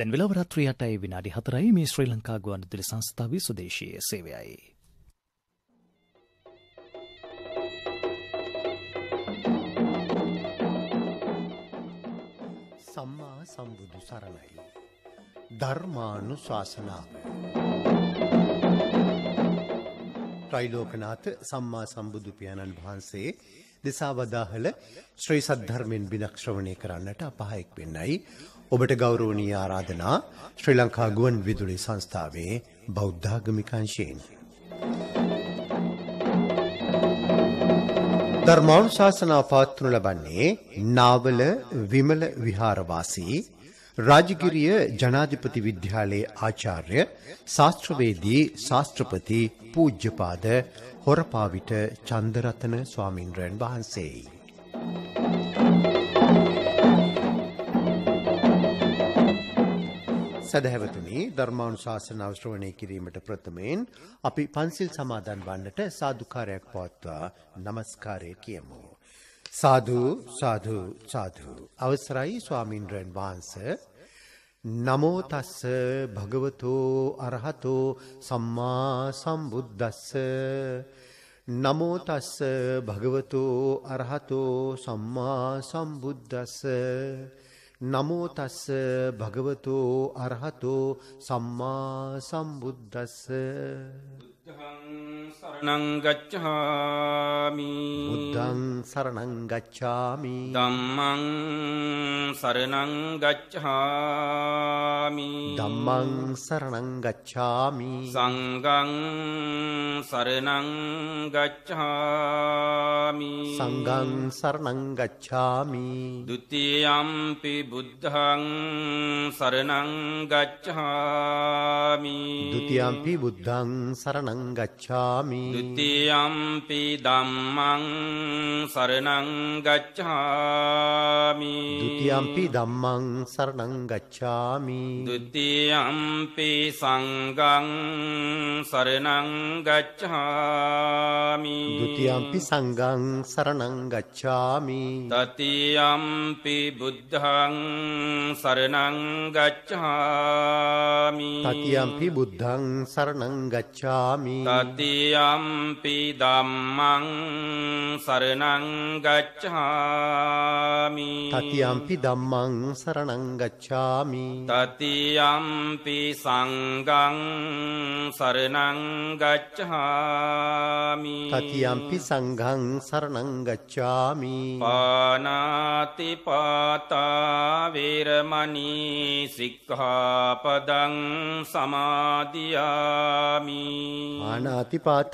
දැන් වෙලවරත්‍රියටයි විනාඩි හතරයි මේ ශ්‍රී ලංකා ගුවන්විදුලි සංස්ථාවේ සුදේශීය සේවයයි. සම්මා සම්බුදු සරණයි. ධර්මානුශාසනාව. ත්‍රිලෝකනාථ සම්මා සම්බුදු පියාණන් වහන්සේ දෙසාවදාහල ශ්‍රී සද්ධර්මෙන් බිනක්ෂවණය කරන්නට අපහායක් වෙන්නයි ඔබට ගෞරෝණී ආරාධනා ශ්‍රී ලංකා ගුවන් විදුලි සංස්ථාවේ බෞද්ධාගමිකංශයෙන්. ධර්මාණු ශාසනා පාත්තුනු ලබන්නේ නාවල විමල විහාරවාසී රාජගිරිය ජනාධිපති විද්‍යාලයේ ආචාර්ය ශාස්ත්‍රවේදී ශාස්ත්‍රපති පූජ්‍යපාද හොරපාවිට චන්දරතන ස්වාමින්ද්‍රයන් වහන්සේයි. සැදැහැවතුනි ධර්මානුශාසනාව ශ්‍රවණය කිරීමට ප්‍රථමයෙන් අපි පන්සිල් සමාදන් වන්නට සාදුකාරයක් පවත්වා নমස්කාරය කියමු. සාදු සාදු සාදු. අවසරයි ස්වාමින්ද්‍රයන් වහන්සේ. නමෝ තස්ස භගවතෝ අරහතෝ සම්මා සම්බුද්දස්ස නමෝ තස්ස භගවතෝ අරහතෝ සම්මා සම්බුද්දස්ස නමෝ තස්ස භගවතෝ අරහතෝ සම්මා සම්බුද්දස්ස සරණංගච්චාමි බුද්ධං සරණංගච්ඡාමි දම්මං සරණංගච්චාමි දම්මං සරණංගච්ඡාමි සංගං සරණංගච්ඡාමි සංගං සරණංගච්ඡාමි ဒ ුතියම්පි බුද්ධං සරණංගච්ඡාමි ဒ ුතියම්පි බුද්ධං සරණංගච්ඡාමි දෘතියම්පි දම්මං සරණංගච්ඡාමි දෘතියම්පි දම්මං සරණංගච්ඡාමි දෘතියම්පි සංගං සරණංගච්ඡාමි දෘතියම්පි සංගං සරණංගච්ඡාමි තතියම්පි බුද්ධං සරණංගච්ඡාමි තතියම්පි බුද්ධං සරණංගච්ඡාමි තතියම් යම්පි දම්මං සරණංගච්ඡාමි තතියම්පි දම්මං සරණංගච්ඡාමි තතියම්පි සංගං සරණංගච්ඡාමි තතියම්පි සංඝං සරණංගච්ඡාමි පානාති පාතා වේරමණී සික්ඛාපදං සමාදියාමි පානාති පාත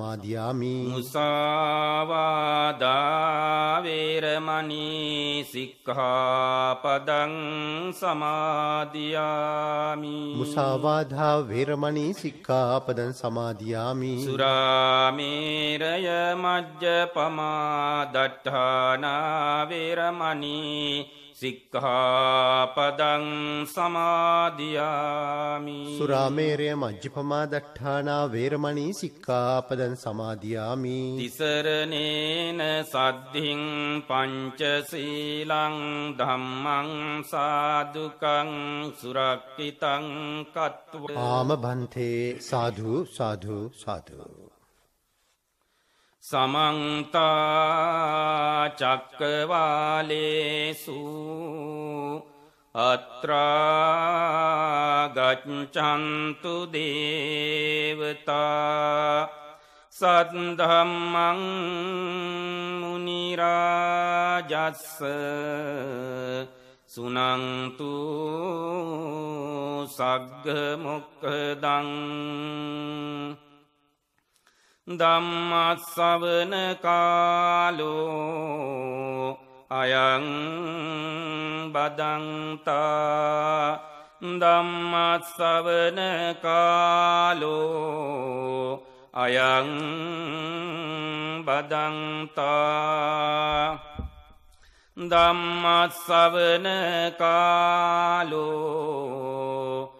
සමාදියාමි මුසාවාදාවේරමනී සික්හාපදං සමාදියාමි මුසාවාධා වේරමණී සික්කාපදන් සමාදියාමි සුරාමේරය මජ්්‍ය පමා දට්ඨානාවේරමනී සික්කහාපදං සමාධයාමි සුරාමේරය මජ්්‍යපමා දට්ඨානා වේරමණී සික්කාපදන් සමාධයාමි තිසරණේන සද්ධින් පංචසීලං ධම්මං සාදුකං සුරක්කිතං කත්ව ආම බන්තේ සාධු සාධු සාධූ. සමන්තා චක්කවාලේසු අත්‍රාගච්චන්තු දේවතා සත්දම්මං මුනිරාජස්ස සුනන්තු සග්ගමොක්කදං දම්මත්සවන කාලෝ අයං බදන්තා දම්මත්සවන කාලෝ අයං බදන්තා දම්මත්සවන කාලෝ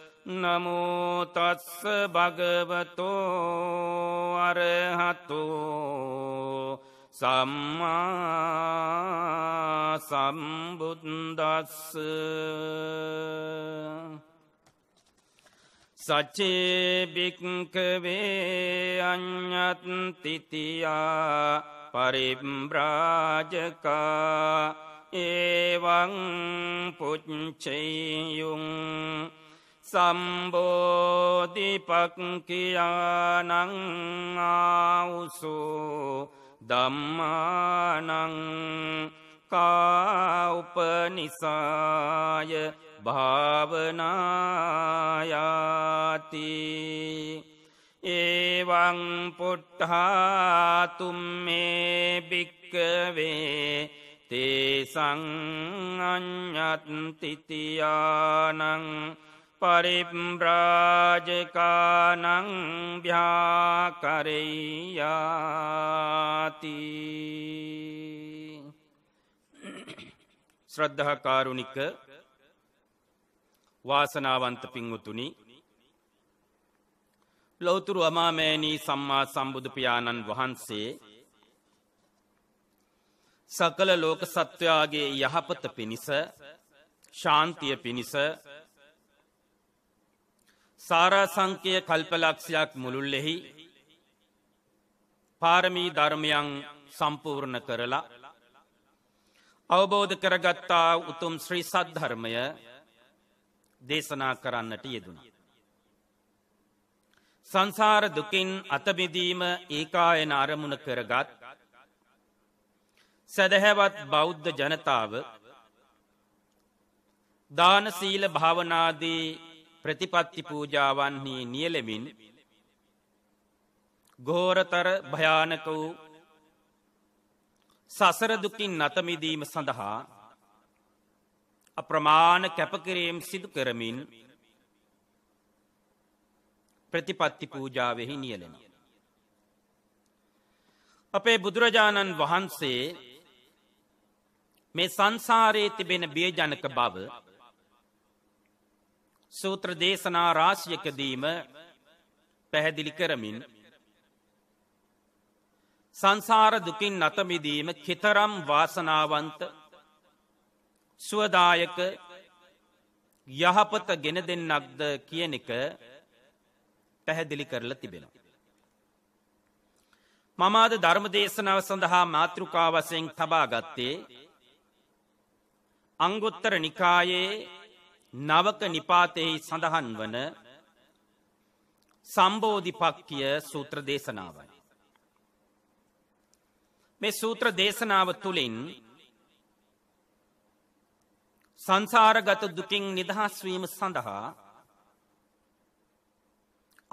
නමුතත්ස භගවතෝ අරහතෝ සම්මා සම්බුද්දස්ස සචේභික්කවේ අ්ඥත්තිතියා පරිම්බ්‍රාජකා ඒවං පුච්චෙයුම් සම්බෝධිපක්කයානංආවුසු දම්මානං කාඋපනිසාය භාවනායාති ඒවං පුට්හාතුම් මේ භික්කවේ තේසං අ්ඥත්තිතියානං පරිම්බ්‍රාජකානං භ්‍යාකරයාති ශ්‍රද්ධහකාරුණික වාසනාවන්ත පිංවුතුනි ලොවතුරු අමාමෑණී සම්මා සම්බුදුපාණන් වහන්සේ සකල ලෝක සත්වයාගේ යහපත පිණිස ශාන්තිය පිණිස සාරාසංකය කල්පලක්ෂයක් මුළුල්ලෙහි පාරමී ධර්මයන් සම්පූර්ණ කරලා අවබෝධ කරගත්තා උතුම් ශ්‍රී සද්ධර්මය දේශනා කරන්නට යෙදුණ. සංසාර දුකින් අතබිදීම ඒකායන අරමුණ කරගත් සැදැහැවත් බෞද්ධ ජනතාව දාන සීල භාවනාදී ප්‍රතිපත්ති පූජාවන්හි නියලෙමින් ගෝරතර භයානක වූ සසරදුකින් නතමිදීම සඳහා අප්‍රමාණ කැපකිරීම් සිදු කරමින් ප්‍රතිපත්ති පූජාවෙහි නියලෙන. අපේ බුදුරජාණන් වහන්සේ මේ සංසාරයේ තිබෙන බියජනක බව සූත්‍ර දේශනා රාශියකදීම පැහැදිලි කරමින් සංසාර දුකින් නතමිදීම කෙතරම් වාසනාවන්ත ස්වදායක යහපත ගෙන දෙන්නක්ද කියන එක පැහැදිලි කරලා තිබෙනවා. මම අද ධර්ම දේශනාව සඳහා මාතෘකාවසයෙන් තබා ගත්තේ අංගුත්තර නිකායේ නවක නිපාතයෙහි සඳහන් වන සම්බෝධිපක්කිය සූත්‍ර දේශනාවයි. මේ සූත්‍ර දේශනාව තුළින් සංසාරගත දුකින් නිදහස්වීම සඳහා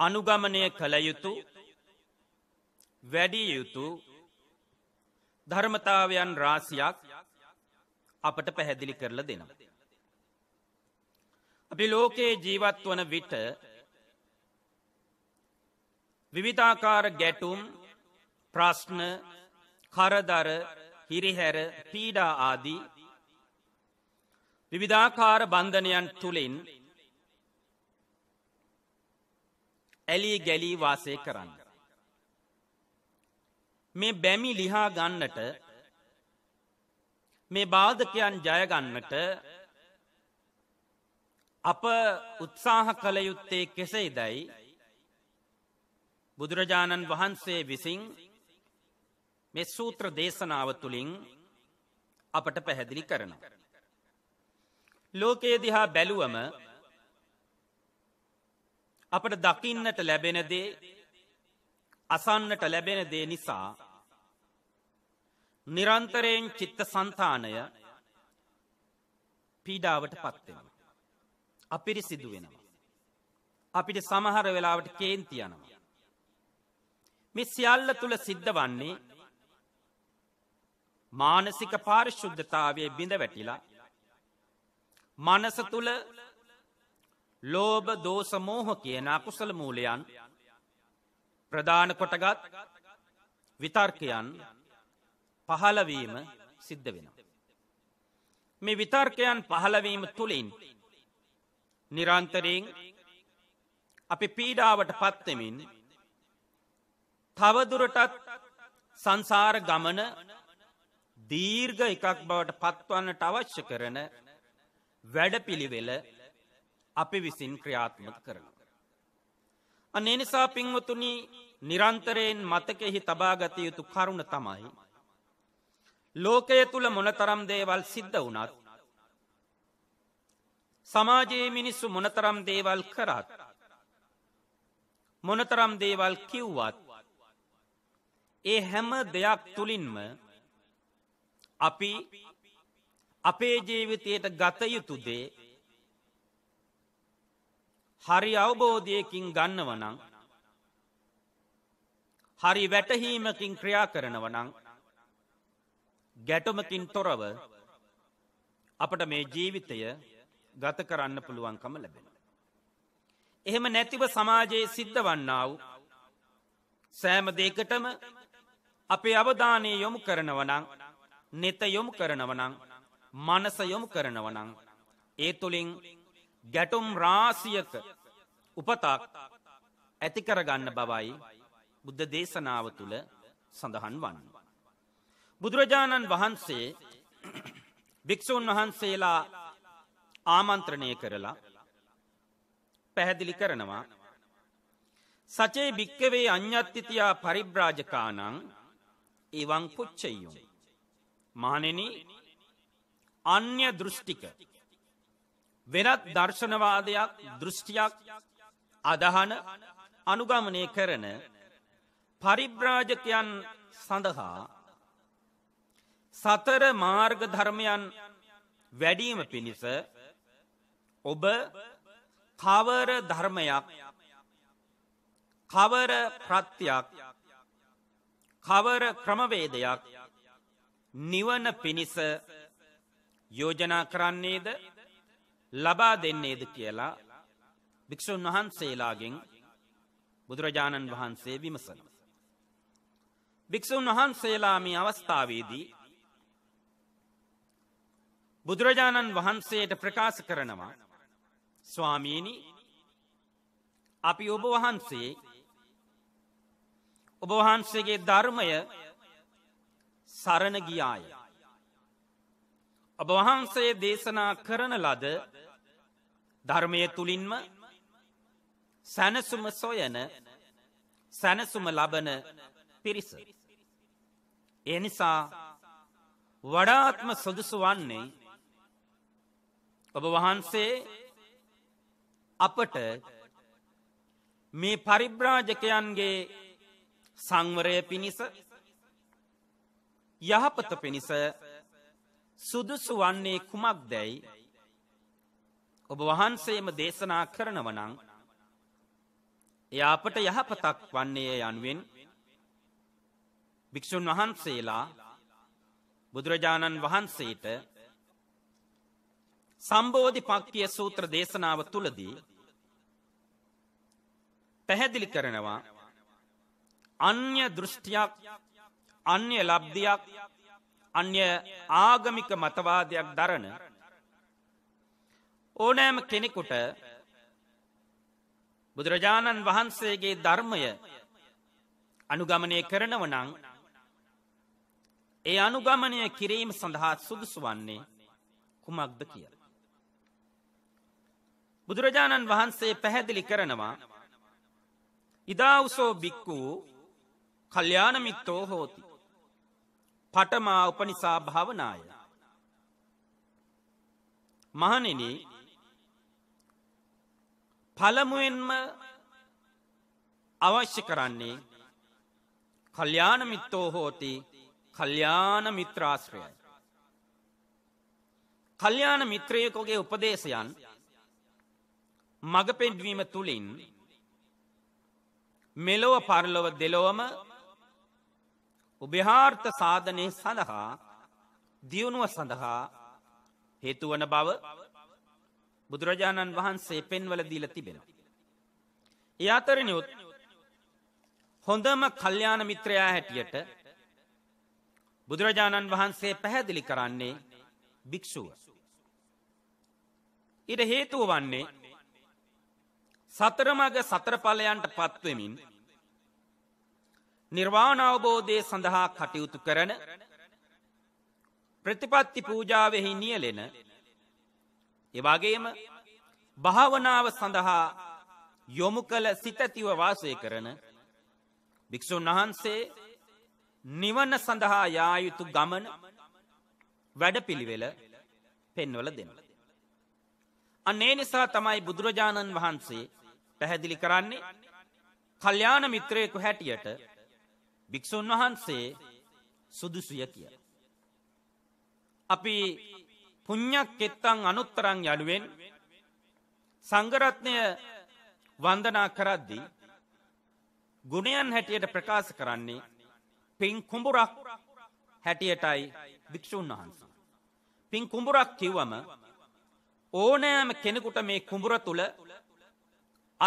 අනුගමනය කළ යුතු වැඩිය යුතු ධර්මතාවයන් රාසියක් අපට පැහැදිලි කරල දෙනවා. අපි ලෝකයේ ජීවත් වන විට විවිධාකාර ගැටුම් ප්‍රශ්න කරදර හිරිහැර පීඩා ආදී විවිධාකාර බන්ධනයන් තුළින් ඇලී ගැලී වාසය කරන්න. මේ බැමි ලිහා ගන්නට මේ බාධකයන් ජයගන්නට අප උත්සාහ කළ යුත්තේ කෙසේ දැයි බුදුරජාණන් වහන්සේ විසින් මෙ සූත්‍ර දේශනාව තුළින් අපට පැහැදිලි කරන. ලෝකයේ දිහා බැලුවම අපට දකින්නට ලැබෙනදේ අසන්නට ලැබෙන දේ නිසා නිරන්තරයෙන් චිත්ත සන්තානය පීඩාවට පත්වෙනවා. අපිරිසිදු වෙනවා. අපිට සමහර වෙලාවට කේන්ති යනවා. මේ සියල්ල තුළ සිද්ධ වන්නේ මානසික පාරිශුද්ධතාවය බිඳ වැටිලා මනස තුළ ලෝභ දෝස මෝහ කියන අකුසල මූලයන් ප්‍රධාන කොටගත් විතර්කයන් පහළවීම සිද්ධ වෙනවා. මේ විතර්කයන් පහළවීම තුළින් නිරන්තරයෙන් අපි පීඩාවට පත්තමින් තවදුරටත් සංසාර ගමන දීර්ඝ එකක් බවට පත්වන්නට අවශ්‍ය කරන වැඩපිළිවෙල අපි විසින් ක්‍රියාත්මක කරනවා. අනේ නිසා පින්වතුනි නිරන්තරයෙන් මතකෙහි තබාගත යුතු කරුණ තමයි. ලෝකය තුළ මොනතරම් දේවල් සිද්ධ වනත් සමාජයේ මිනිස්සු මොනතරම් දේවල් කරත්. මොනතරම් දේවල් කිව්වත් ඒ හැම දෙයක් තුළින්ම අපි අපේ ජීවිතයට ගතයුතුදේ හරි අවබෝධයකින් ගන්නවනං හරි වැටහීමකින් ක්‍රියා කරනවනං ගැටමකින් තොරව අපට මේ ජීවිතය ගත කරන්න පුළුවන්කම ලැබෙන. එහෙම නැතිව සමාජයේ සිද්ධ වන්නාව සෑම දෙකටම අපේ අවධානය යොමු කරනවනං නෙත යොමු කරනවනං මනස යොමු කරනවනං ඒ තුළින් ගැටුම් රාසියක උපතාක් ඇතිකරගන්න බවයි බුද්ධ දේශනාව තුළ සඳහන් වන්න. බුදුරජාණන් වහන්සේ භික්‍ෂූන් වහන්සේලා ආමන්ත්‍රණය කරලා පැහැදිලි කරනවා සචේ භික්කවේ අඤ්ඥත්තිතියා පරිබ්‍රාජකානං ඒවං පුච්චයියුම්. මානෙන අන්‍ය දෘෂ්ටික වෙනත් දර්ශනවාදයක් දෘෂ්ටියක් අදහන අනුගමනය කරන පරිබ්‍රාජකයන් සඳහා සතර මාර්ග ධර්මයන් වැඩීම පිණිස ඔබ කවර ධර්මයක් කවර ප්‍රත්තියක් කවර ක්‍රමවේදයක් නිවන පිණිස යෝජනා කරන්නේද ලබා දෙන්නේද කියලා භික්‍ෂූන් වහන්සේලාගෙන් බුදුරජාණන් වහන්සේ විමසන. භික්‍ෂූන් වහන්සේලාමී අවස්ථාවේදී බුදුරජාණන් වහන්සේට ප්‍රකාශ කරනවා ස්වාමීනි අපි ඔබ වහන්සේ ඔබ වහන්සේගේ ධර්මය සරණ ගියාය. ඔබ වහන්සේ දේශනා කරන ලද ධර්මය තුළින්ම සැනසුම සොයන සැනසුම ලබන පිරිස. එනිසා වඩාත්ම සොදුසු වන්නේ ඔබ වහන්සේ අපට මේ පරිබ්‍රාජකයන්ගේ සංවරය පිණිස යහපත පිණිස සුදුසු වන්නේ කුමක් දැයි ඔබ වහන්සේම දේශනා කරනවනං එයාපට යහපතක් වන්නේය යනුවෙන් භික්‍ෂූන් වහන්සේලා බුදුරජාණන් වහන්සේට සම්බෝධි පක්තිය සූත්‍ර දේශනාව තුළදී පැහැදිලි කරනවා අන්‍ය දෘෂ්ටියක් අන්‍ය ලබ්ධයක් අන්‍ය ආගමික මතවාදයක් දරන ඕනෑම කෙනෙකුට බුදුරජාණන් වහන්සේගේ ධර්මය අනුගමනය කරනව නං ඒ අනුගමනය කිරීම සඳහා සුදුසු වන්නේ කුමක්ද කියලා. බුදුරජාණන් වහන්සේ පැහැදිලි කරනවා ඉදාවසෝ බික්කූ කල්්‍යානමිත්තෝ හෝති පටමා උපනිසා භාවනාය මහනෙන පළමුුවෙන්ම අවශ්‍ය කරන්නේ කල්්‍යානමිත්තෝ හෝති කල්්‍යාන මිත්‍රාශ්‍රයයි කල්්‍යාන මිත්‍රයකොගේ උපදේශයන් මඟ පෙන්වීම තුළින් මෙලොව පරලොව දෙලොවම උභ්‍යාර්ථ සාධනය සඳහා දියුණුව සඳහා හේතුවන බව බුදුරජාණන් වහන්සේ පෙන්වල දීල තිබෙන. එයාතරනියුත් හොඳම කල්්‍යාන මිත්‍රයා හැටියට බුදුරජාණන් වහන්සේ පැහැදිලි කරන්නේ භික්‍ෂුව. ඉට හේතුව වන්නේ සතරමග සතරඵලයන්ට පත්වමින් නිර්වාණවබෝධය සඳහා කටයුතු කරන ප්‍රතිපත්ති පූජාවෙහි නියලෙන එවාගේම භාවනාව සඳහා යොමු කළ සිතතිව වාසය කරන භික්‍ෂූන් වහන්සේ නිවන සඳහා යායුතු ගමන වැඩපිළිවෙල පෙන්වල දෙනල. අන්නේ නිසා තමයි බුදුරජාණන් වහන්සේ පැහැදිලි කරන්නේ කල්්‍යාන මිත්‍රයෙකු හැටියට භික්‍ෂූන් වහන්සේ සුදුසුය කිය. අපි පුං්ඥක් කෙත්තං අනුත්තරං යළුවෙන් සංගරත්නය වන්දනා කරද්දී ගුණයන් හැටියට ප්‍රකාශ කරන්නේ පින් කුඹුරක් හැටියටයි භික්‍ෂූන් වහන්ස. පින් කුඹුරක් කිව්වම ඕනෑම කෙනෙකුට මේ කුඹුර තුළ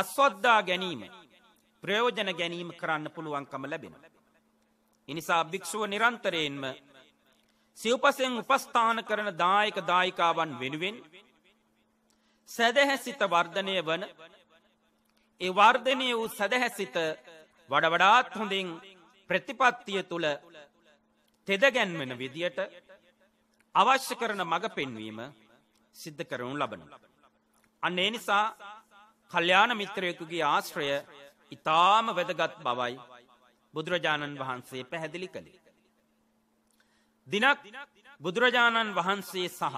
අස්වද්දා ගැනීම ප්‍රයෝජන ගැනීම කරන්න පුළුවන්කම ලැබෙන. එනිසා භික්‍ෂුව නිරන්තරයෙන්ම සිව්පසයෙන් උපස්ථාන කරන දායක දායිකාවන් වෙනුවෙන් සැදැහැසිත වර්ධනය වන ඒ වර්ධනය වූ සැදැහැසිත වඩවඩාත් හොඳින් ප්‍රතිපත්තිය තුළ තෙදගැන්වෙන විදියට අවශ්‍ය කරන මඟ පෙන්වීම සිද්ධ කරනු ලබන. අන්නේ නිසා කල්්‍යාන මිත්‍රයකුගේ ආශ්‍රය ඉතාම වැදගත් බවයි බුදුරජාණන් වහන්සේ පැහැදිලි කළේ. දිනක් බුදුරජාණන් වහන්සේ සහ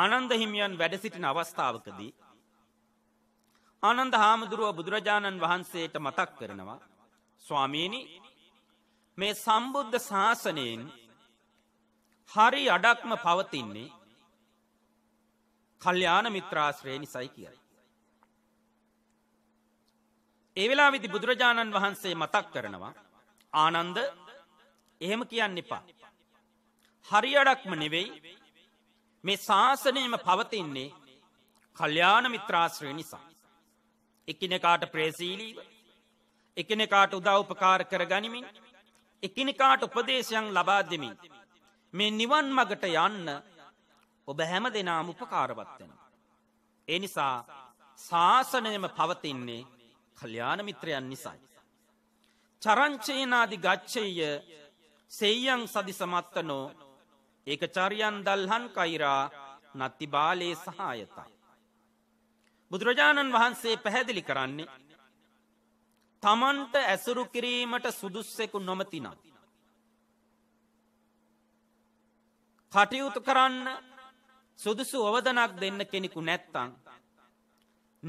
ආනන්ද හිමියන් වැඩසිටින අවස්ථාවකදී ආනන්ද හාමුදුරුව බුදුරජාණන් වහන්සේට මතක් කරනවා ස්වාමීණි මේ සම්බුද්ධ ශාසනයෙන් හරි අඩක්ම පවතින්නේ කල්්‍යාන මිත්‍රාශ්‍රය නිසයි කියයි. ඒ වෙලා විදි බුදුරජාණන් වහන්සේ මතක් කරනවා ආනන්ද එහෙම කියන්න එපා. හරි අඩක්ම නෙවෙයි මේ ශාසනයම පවතින්නේ කල්්‍යාන මිත්‍රාශ්‍රය නිසා. එකනෙකාට ප්‍රේසීලීව එකනෙකාට උදා උපකාර කර ගනිමින් එකනෙකාට උපදේශයන් ලබා දෙමින් මේ නිවන් මගට යන්න ඔබ හැම දෙනාම උපකාරවත්වෙන. එනිසා ශාසනයම පවතින්නේ කල්්‍යාන මිත්‍රයන් නිසයි. චරංචේනාදි ගච්චේය සෙයියන් සදි සමත්තනෝ ඒක චරියන් දල්හන් කයිරා නත්ති බාලයේ සහායතා. බුදුරජාණන් වහන්සේ පැහැදිලි කරන්නේ. තමන්ට ඇසුරු කිරීමට සුදුස්සෙකු නොමතිනත්. කටයුතු කරන්න සුදුසු ඔවදනක් දෙන්න කෙනෙකු නැත්තං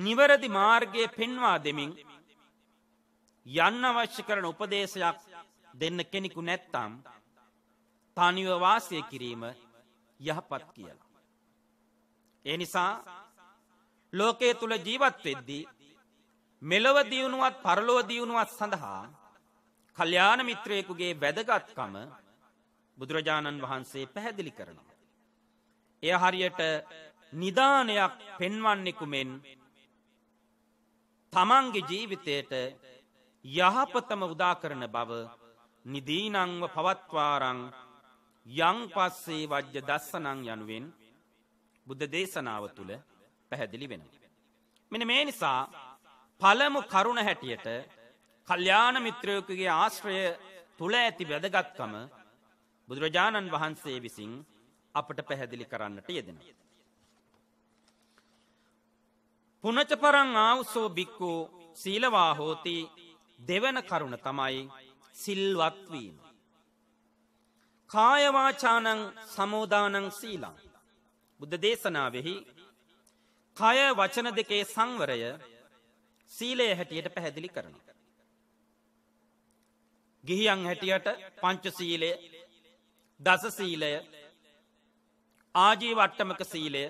නිවැරදි මාර්ගය පෙන්වා දෙමින් යන්න අවශ්‍ය කරන උපදේශයක් දෙන්න කෙනෙකු නැත්තම් තනිව වාසය කිරීම යහපත් කියලා. ඒ නිසා ලෝකයේ තුල ජීවත් වෙද්දී මෙලොව දියුණුවත් පරලොව දියුණුවත් සඳහා කල්යාණ මිත්‍රයෙකුගේ වැදගත්කම බුදුරජාණන් වහන්සේ පැහැදිලි කරනවා. එය හරියට නිදානයක් පෙන්වන්නෙකු මෙන් තමන්ගේ ජීවිතයට යහපතම උදා කරන බව නිදීනංව පවත්වාරං යං පස්සේ වජ්‍ය දස්සනං යනුවෙන් බුද්ධ දේශනාව තුළ පැහැදිලි වෙන. මෙන මේ නිසා පළමු කරුණ හැටියට කල්්‍යාන මිත්‍රයෝකගේ ආශ්‍රය තුළ ඇති වැදගත්කම බුදුරජාණන් වහන්සේ විසින් අපට පැහැදිලි කරන්නට යෙදෙනවා. පුනච පරං ආවුසෝ බික්කු සීලවා හෝති දෙවන කරුණ තමයි සිල්වත්වීම. කායවාචානං සමෝදානං සීලං. බුද්ධ දේශනාවෙහි කය වචන දෙකේ සංවරය සීලය හැටියට පැහැදිලි කරනවා. ගිහියන් හැටියට පංච සීලය දස සීලය ආජීවට්ටමක සීලය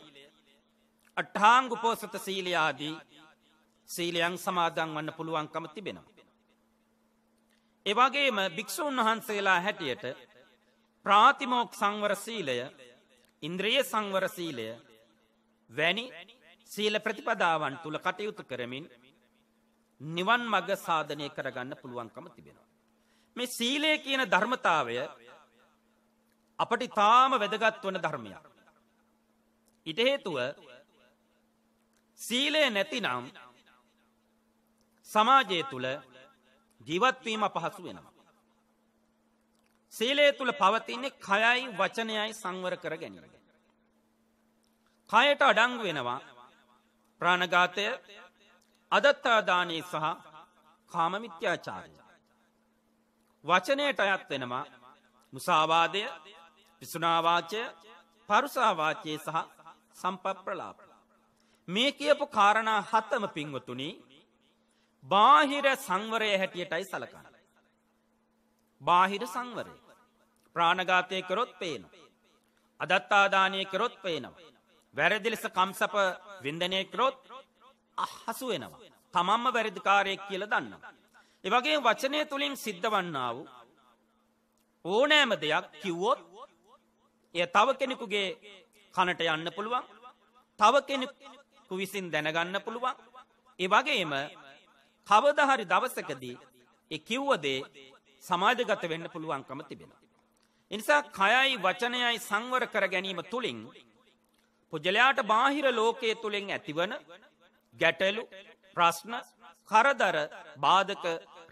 අට්ටාං උපෝසත සීලයාදී සීලයන් සමාදන් වන්න පුළුවන්කම තිබෙනවා. එවගේම භික්‍ෂූන් වහන්සේලා හැටියට ප්‍රාතිමෝක් සංවර සීලය ඉන්ද්‍රිය සංවර සීලය වැනි සීල ප්‍රතිපදාවන් තුළ කටයුතු කරමින් නිවන් මග සාධනය කරගන්න පුළුවන්කම තිබෙනවා. මේ සීලය කියන ධර්මතාවය අපට ඉතාම වැදගත් වන ධර්මයක්. ඉටහේතුව සීලය නැතිනම් සමාජය තුළ ජීවත්වීම පහසු වෙනවා. සීලේ තුළ පවතින්නේ කයයි වචනයයි සංවර කර ගැනීම. කයට අඩංගු වෙනවා ප්‍රාණඝාතය අදත්තාදානයේ සහ කාමමිත්‍යාචාරය. වචනයට අයත් වෙනවා මුසාවාදය පිසුනාවාචය පරුසාවාචයේ සහ සම්පප්‍රලාපය. මේ කියපු කාරණා හතම පින්වතුනි බාහිර සංවරය හැටියටයි සලකන්න. බාහිර සංවරය. ප්‍රාණගාතය කරොත් පේන. අදත්තාදානය කරොත් පේනවා. වැරදිලෙස කම්සප වින්දනය කරොත් අහසු වෙනවා. තමම්ම වැරදිකාරයෙක් කියල දන්නවා. එවගේ වචනය තුළින් සිද්ධ වන්නා වූ ඕනෑම දෙයක් කිව්වොත් එය තව කෙනෙකුගේ කනට යන්න පුළුවන් තව ඔහු විසින් දැනගන්න පුළුවන්. ඒ වගේම කවදහරි දවසකදී ඒ කිව්වදේ සමාජගත වෙන්න පුළුවන්කම තිබෙනවා. එනිසා කයයි වචනයයි සංවර කර ගැනීම තුළින් පුජලයාට බාහිර ලෝකයේ තුළින් ඇතිවන ගැටලු ප්‍රශ්න කරදර බාධක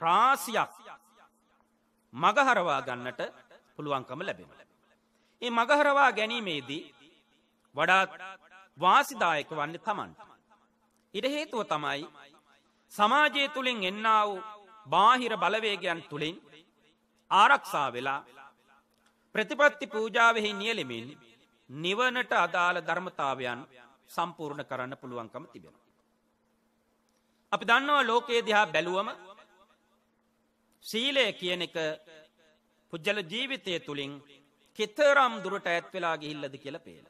රාසියක් මගහරවා ගන්නට පුළුවන්කම ලැබෙන. ඒ මගහරවා ගැනීමේදී වඩාත් වාසිදායක වන්න තමන්. ඉඩ හේතුව තමයි සමාජය තුළින් එන්නා වූ බාහිර බලවේගයන් තුළින් ආරක්ෂා වෙලා ප්‍රතිපත්ති පූජාවෙහි නියලෙමින් නිවනට අදාළ ධර්මතාවයන් සම්පූර්ණ කරන්න පුළුවන්කම තිබෙන. අපි දන්නවා ලෝකයේ දිහා බැලුවම සීලය කියන එක පුද්ජල ජීවිතය තුළින් කෙතරම් දුරට ඇත්වෙලා ගිහිල්ලද කියල පේල.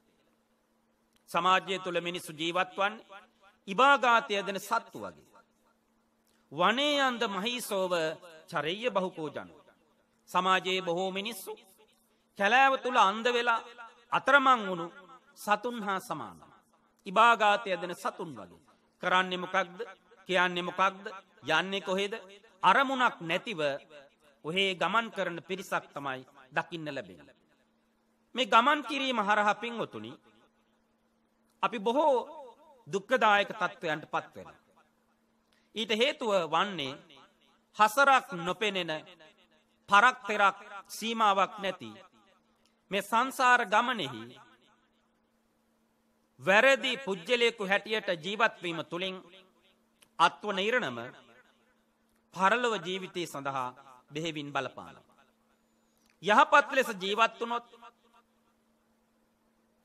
සමාජය තුළ මිනිස්සු ජීවත්වන් ඉබාගාතය දෙන සත්තු වගේ. වනේ අන්ද මහිසෝව චරෙය බහුකෝජනු. සමාජයේ බොහෝ මිනිස්සු කැලෑව තුළ අන්ද වෙලා අතරමං වුණු සතුන් හා සමාන. ඉබාගාතය දෙන සතුන් වගේ. කරන්නේ මොකක්ද කියන්නේ මොකක්ද යන්නේ කොහේද අරමුණක් නැතිව ඔහේ ගමන් කරන පිරිසක් තමයි දකින්න ලැබෙන. මේ ගමන් කිරීම හරහ පින්වතුනි අපි බොහෝ දුක්කදායක තත්ත්වයන්ට පත්වෙන. ඊට හේතුව වන්නේ හසරක් නොපෙනෙන පරක්තෙරක් සීමාවක් නැති මේ සංසාර ගමනෙහි වැරදි පුද්ගලයෙකු හැටියට ජීවත්වීම තුළින් අත්ව නීරණම පරලොව ජීවිතය සඳහා බෙහෙවින් බලපාන. යහපත් ලෙස ජීවත් වනොත්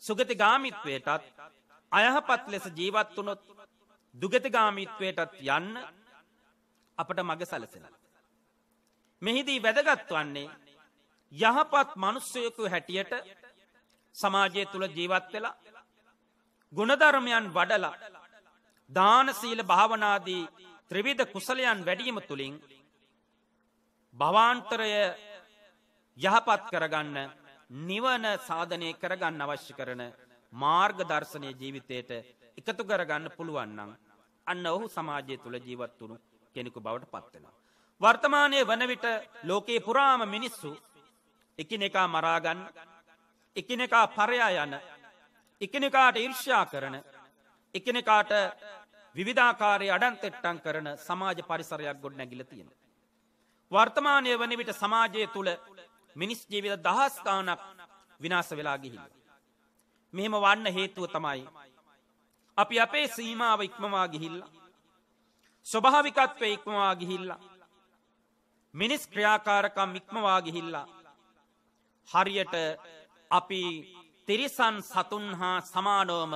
සුගති ගාමිත්වයටත් අයහපත් ලෙස ජීවත් වනොත් දුගතගාමිත්වයටත් යන්න අපට මග සලසෙන. මෙහිදී වැදගත් වන්නේ යහපත් මනුස්සයකු හැටියට සමාජය තුළ ජීවත් වෙලා ගුණධර්මයන් වඩලා දානසීල භාවනාදී ත්‍රවිධ කුසලයන් වැඩීම තුළින් භවාන්තරය යහපත් කරගන්න නිවන සාධනය කරගන්න අවශ්‍ය කරන මාර්ග දර්ශනය ජීවිතයට එකතු කරගන්න පුළුවන්නං. අන්න ඔහු සමාජය තුළ ජීවත්වුණු කෙනෙකු බවට පත්වෙනවා. වර්තමානය වන විට ලෝකයේ පුරාම මිනිස්සු එකිනෙකා මරාගන්න එකිනෙකා පරයා යන එකනෙකාට ඉර්ෂ්‍යා කරන එකනෙකාට විධාකාරය අඩන්තෙට්ටන් කරන සමාජ පරිසරයක් ගොඩ නැගිල තියෙන. වර්තමානය වන විට සමාජය තුළ මිනිස් ජීවිත දහස්ථානක් විනාස වෙලා ගිහිල්ල. මෙහෙම වන්න හේතුව තමයි. අපි අපේ සීමාව ඉක්මවා ගිහිල්ල. ස්වභාවිකත්ව ඉක්මවා ගිහිල්ලා. මිනිස් ක්‍රියාකාරකම් ඉක්මවා ගිහිල්ලා. හරියට අපි තිරිසන් සතුන් හා සමානෝම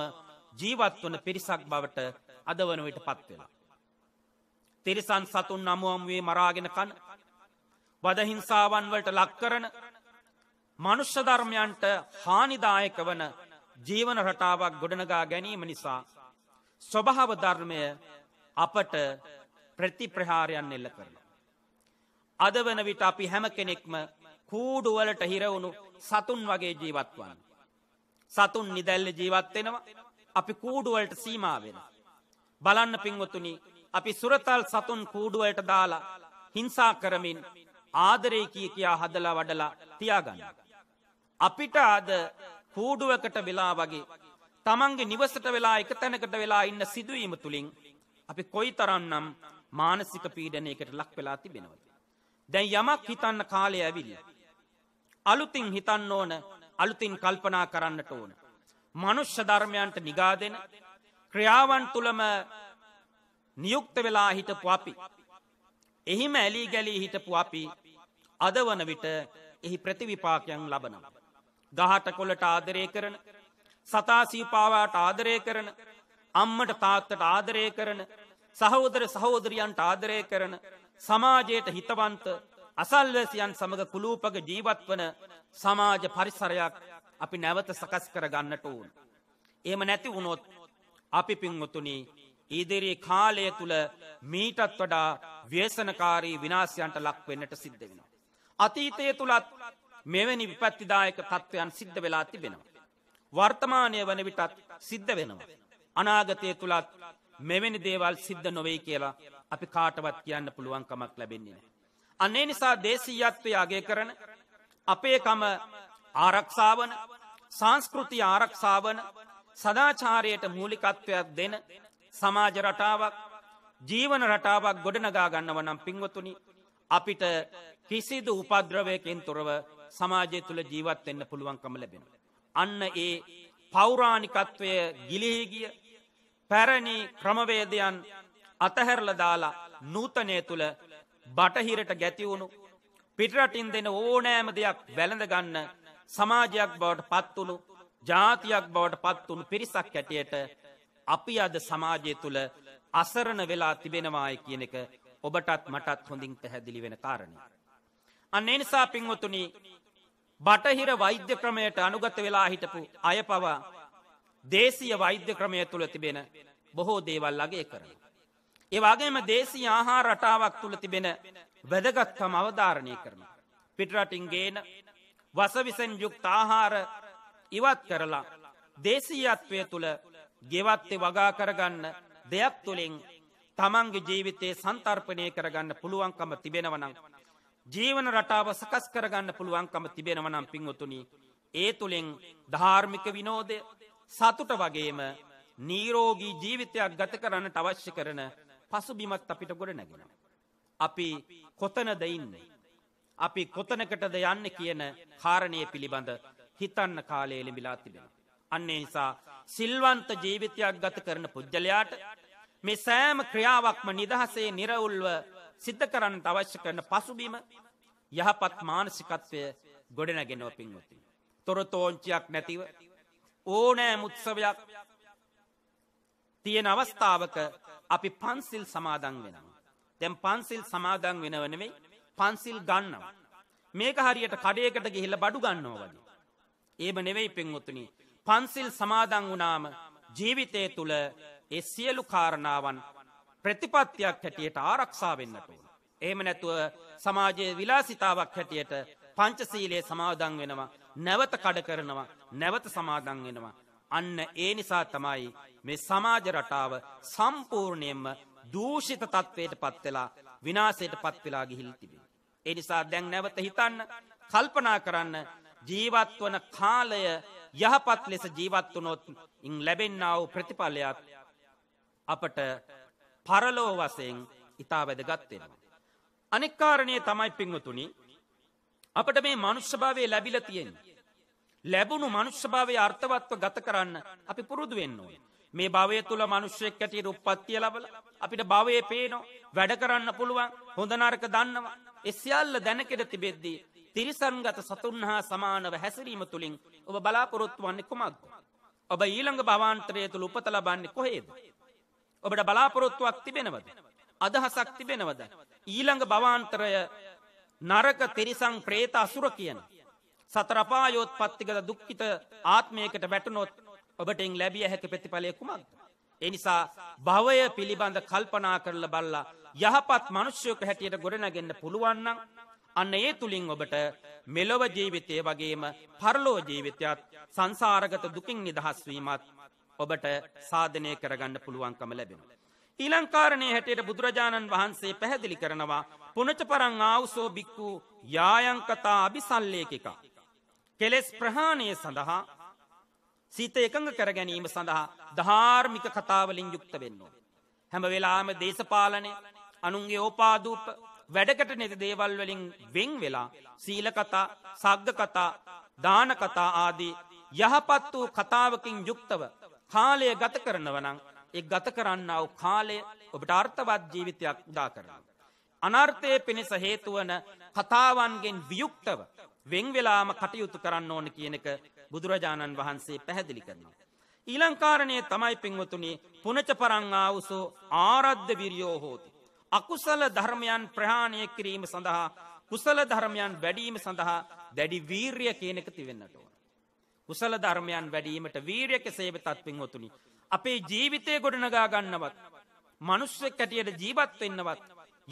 ජීවත්වන පිරිසක් බවට අද වනුවට පත්වෙලා. තිරිසන් සතුන් නමුවම්වේ මරාගෙන කන වදහිංසාවන් වලට ලක්කරන මනුෂ්‍ය ධර්මයන්ට හානිදායක වන ජීවන රටාවක් ගොඩනගා ගැනීම නිසා. ස්වභාව ධර්මය අපට ප්‍රතිප්‍රහාරයන් එල්ල කරන. අද වන විට අපි හැම කෙනෙක්ම කූඩුවලට හිරවුණු සතුන් වගේ ජීවත්වන්. සතුන් නිදැල්ල ජීවත්වෙනවා අපි කූඩුවලට සීමාවෙන. බලන්න පින්වතුනි අපි සුරතල් සතුන් කූඩුවලට දාලා හිංසා කරමින් ආදරේ කිය කියා හදලා වඩලා තියාගන්න. අපිට අද කූඩුවකට වෙලා වගේ තමන්ගේ නිවසට වෙලා එක තැනකට වෙලා ඉන්න සිදුවීම තුළින් අපි කොයි තරන්නම් මානසික පීඩනයකට ලක් වෙලා තිබෙනවද. දැන් යමක් හිතන්න කාලය ඇවිල්ල. අලුතින් හිතන්න ඕන අලුතින් කල්පනා කරන්නට ඕන. මනුෂ්‍ය ධර්මයන්ට නිගා දෙන ක්‍රියාවන් තුළම නියුක්ත වෙලා හිටපු අපි. එහිම ඇලී ගැලී හිටපු අපි අද වන විට එහි ප්‍රතිවිපාකයන් ලබනවා. දහට කොලට ආදරය කරන සතාසීපාවාට ආදරය කරන අම්මට තාත්තට ආදරය කරන සහෝදර සහෝදරියන්ට ආදරය කරන සමාජයට හිතවන්ත අසල්වැසියන් සමඟ කුලූපග ජීවත් වන සමාජ පරිසරයක් අපි නැවත සකස් කර ගන්නට ඕන්. එම නැති වුණොත් අපි පින්වතුනි ඉදිරි කාලය තුළ මීටත් වඩා ව්‍යසනකාරී විනාශයන්ට ලක්වෙන්නට සිද්ධ වෙන. අතීතය තුළත් මෙවැනි විපත්තිදායක තත්ත්වයන් සිද්ධ වෙලා තිබෙනවා. වර්තමානය වන විටත් සිද්ධ වෙනවා. අනාගතය තුළත් මෙවැනි දේවල් සිද්ධ නොවෙයි කියලා අපි කාටවත් කියන්න පුළුවන්කමක් ලැබෙන්නේ. අන්නේ නිසා දේශීයත්වය අගේ කරන අපේකම ආරක්ෂාවන සංස්කෘති ආරක්ෂාවන සදාචාරයට මූලිකත්වයක් දෙන සමාජ රටාවක් ජීවන රටාවක් ගොඩනගා ගන්නව නම් පින්වතුනි අපිට කිසිදු උපද්‍රවයකින් තොරව සමාජය තුළ ජීවත් එන්න පුළුවන්කම ලැබෙන. අන්න ඒ පෞරාණිකත්වය ගිලිහිගිය පැරණි ක්‍රමවේදයන් අතහැරල දාලා නූතනය තුළ බටහිරට ගැතිවුණු පිටරටින් දෙන ඕනෑම දෙයක් වැළඳගන්න සමාජයක් බවට පත්වුණු ජාතියක් බවට පත්වුණු පිරිසක් ඇටියට අපි අද සමාජය තුළ අසරණ වෙලා තිබෙනවාය කියන එක ඔබටත් මටත් හොඳින් පැහැදිලි වෙන කාරණ. අන්න එනිසා පින්වතුනි බටහිර වෛද්‍ය ක්‍රමයට අනුගත වෙලා හිටපු අය පවා දේශීය වෛද්‍ය ක්‍රමය තුළ තිබෙන බොහෝ දේවල් අගේ කරන. ඒවාගේම දේශී ආහා රටාවක් තුළ තිබෙන වැදගත්කම අවධාරණය කරන. පිටරටින් ගේන වසවිසෙන් යුක්ත ආහාර ඉවත් කරලා දේශීයත්වය තුළ ගෙවත්තේ වගා කරගන්න දෙයක් තුළින් තමන්ගේ ජීවිතයේ සන්තර්පනය කරගන්න පුළුවන්කම තිබෙනවනං ජීවන රටාව සකස් කරගන්න පුළුවන්කම තිබෙනවනම් පින්වතුනි ඒ තුළෙන් ධාර්මික විනෝදය සතුට වගේම නීරෝගී ජීවිතයක් ගත කරන්න අවශ්‍ය කරන පසුබිමත් අපිට ගොඩ නැගෙන. අපි කොතනද ඉන්නේ. අපි කොතනකටද යන්න කියන කාරණය පිළිබඳ හිතන්න කාලය එළිබිලා තිබෙන. අන්නේ නිසා සිල්වන්ත ජීවිතයක් ගත කරන පුද්ගලයාට මේ සෑම ක්‍රියාවක්ම නිදහසේ නිරවුල්ව සිද්ධ කරන්න අවශ්‍ය කරන පසුබීම යහපත් මානසිකත්වය ගොඩනැගෙනව පින්වති. තොර තෝංචියක් නැතිව ඕනෑ මුත්සවයක් තියෙන අවස්ථාවක අපි පන්සිල් සමාදන් වෙනවා. තැම් පන්සිල් සමාදන් වෙනවනවෙයි පන්සිල් ගන්නවා. මේක හරියට කඩයකට ගිහිල බඩු ගන්නෝ වගේ. ඒම නෙවෙයි පෙන්වොතුනි පන්සිල් සමාදන් වනාම ජීවිතය තුළ එ සියලු කාරණාවන් ප්‍රතිපත්තියක් හැටියට ආරක්ෂා වෙන්නට ඕන. එහෙම නැතුව සමාජයේ විලාසිතාවක් හැටියට පංචශීලයේ සමාදන් වෙනවා නැවත කඩ කරනවා නැවත සමාදන් වෙනවා. අන්න ඒ නිසා තමයි මේ සමාජ රටාව සම්පූර්ණයෙන්ම දූෂිත තත්ත්වයට පත් වෙලා විනාශයට පත් වෙලා ගිහිල්ලා තිබෙනවා. ඒ නිසා දැන් නැවත හිතන්න කල්පනා කරන්න ජීවත් වන කාලය යහපත් ලෙස ජීවත් වුණොත් ඉන් ලැබෙන්නා වූ ප්‍රතිඵලයක් අපට පරලෝ වසයෙන් ඉතා වැදගත්වෙනවා. අනෙක්කාරණය තමයි පිංවතුනි අපට මේ මනුෂ්‍යභාවය ලැබිල තියෙන්. ලැබුණු මනුෂ්‍යභාවය අර්ථවත්ව ගත කරන්න අපි පුරුදු වෙන්නවා. මේ භවය තුළ මනුෂ්‍යයක් ඇති රුප්පත්තිය ලබල අපිට භවය පේනෝ වැඩ කරන්න පුළුවන් හොඳනාරක දන්නවා. එස්යාල්ල දැනකෙට තිබෙද්දී තිරිසන්ගත සතුන් හා සමානව හැසිරීම තුළින් ඔබ බලාපොරොත්තු වන්නේ කුමක්. ඔබ ඊළඟ භවාන්ත්‍රය තුළ උපත ලබන්නේ කොහේද. ඔබට බලාපොරොත්තුවක් තිබෙනවද. අදහසක් තිබෙනවද. ඊළඟ භවාන්තරය නරක තිරිසං ප්‍රේත අසුර කියන. සතරපායෝත් පත්තිගත දුක්කිත ආත්මයකට වැටනොත් ඔබටෙන් ලැබිය හැකි ප්‍රතිඵලය කුමක්ද. එනිසා භවය පිළිබඳ කල්පනා කරල බල්ලා යහපත් මනුෂ්‍යයක හැටියට ගොඩනගන්න පුළුවන්නම් අන්න ඒ තුළින් ඔබට මෙලොව ජීවිතය වගේම පරලෝ ජීවිතයත් සංසාරගත දුකින් නිදහස්වීමත් ඔබට සාධනය කරගන්න පුළුවන්කම ලැබෙනවා. ඊලංකාරණය හැටියට බුදුරජාණන් වහන්සේ පැහැදිලි කරනවා පුනච පරං ආවුසෝ බික්කු යායංකතා අභි සල්ලයකක. කෙලෙස් ප්‍රහාණය සඳහා සිත එකඟ කර ගැනීම සඳහා ධාර්මික කතාවලින් යුක්ත වෙන්නවා. හැම වෙලාම දේශපාලනය අනුන්ගේ ඕපාදූප වැඩකට නෙති දේවල්වලින් වෙන් වෙලා සීලකතා සග්ග කතා දානකතා ආදී යහපත් වූ කතාවකින් යුක්තව කාලය ගත කරනවනං එක් ගත කරන්නාව කාලය ඔබට අර්ථවත් ජීවිතයක් දා කරන. අනර්ථය පිණිස හේතුවන කතාවන්ගෙන් වියුක්තව වෙංවෙලාම කටයුතු කරන්න ඕන කියන එක බුදුරජාණන් වහන්සේ පැහැදිලි කරනවා. ඊලංකාරණය තමයි පින්වතුනේ පුනච පරංආවුසෝ ආරද්ධ විරියෝ හෝති. අකුසල ධර්මයන් ප්‍රහාණය කිරීම සඳහා කුසල ධර්මයන් වැඩීම සඳහා දැඩි වීර්ය කියනක තිවෙන්නට ඕන. කුසල ධර්මයන් වැඩීමට වීරය කෙසේ වෙතත් පින්වතුනි. අපේ ජීවිතය ගොඩනගා ගන්නවත්. මනුස්සෙක් කැටියට ජීවත් වෙන්නවත්.